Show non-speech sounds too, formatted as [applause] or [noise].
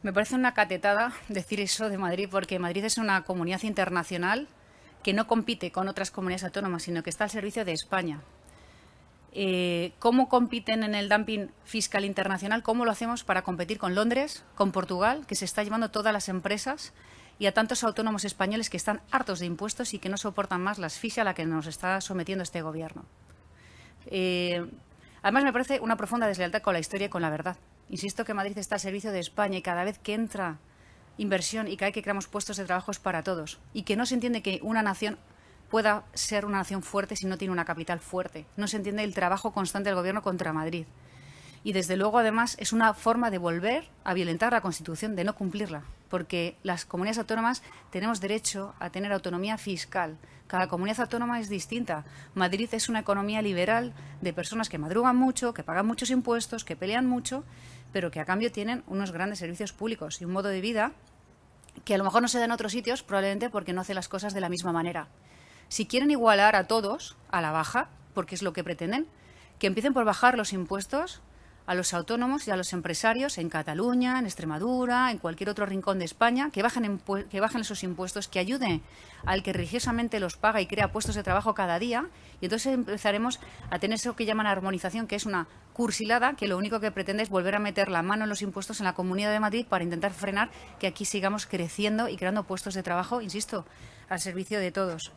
Me parece una catetada [laughs] decir eso de Madrid, porque Madrid es una comunidad internacional que no compite con otras comunidades autónomas, sino que está al servicio de España. Eh, ¿Cómo compiten en el dumping fiscal internacional? ¿Cómo lo hacemos para competir con Londres, con Portugal, que se está llevando todas las empresas y a tantos autónomos españoles que están hartos de impuestos y que no soportan más la asfixia a la que nos está sometiendo este gobierno? Eh, además, me parece una profunda deslealtad con la historia y con la verdad. Insisto que Madrid está al servicio de España y cada vez que entra inversión y cada vez que creamos puestos de trabajo es para todos. Y que no se entiende que una nación pueda ser una nación fuerte si no tiene una capital fuerte. No se entiende el trabajo constante del Gobierno contra Madrid y desde luego además es una forma de volver a violentar la Constitución, de no cumplirla, porque las comunidades autónomas tenemos derecho a tener autonomía fiscal. Cada comunidad autónoma es distinta. Madrid es una economía liberal de personas que madrugan mucho, que pagan muchos impuestos, que pelean mucho, pero que a cambio tienen unos grandes servicios públicos y un modo de vida que a lo mejor no se da en otros sitios, probablemente porque no hace las cosas de la misma manera. Si quieren igualar a todos a la baja, porque es lo que pretenden, que empiecen por bajar los impuestos a los autónomos y a los empresarios en Cataluña, en Extremadura, en cualquier otro rincón de España, que bajen, que esos impuestos, que ayude al que religiosamente los paga y crea puestos de trabajo cada día. Y entonces empezaremos a tener eso que llaman armonización, que es una cursilada que lo único que pretende es volver a meter la mano en los impuestos en la Comunidad de Madrid para intentar frenar que aquí sigamos creciendo y creando puestos de trabajo, insisto, al servicio de todos.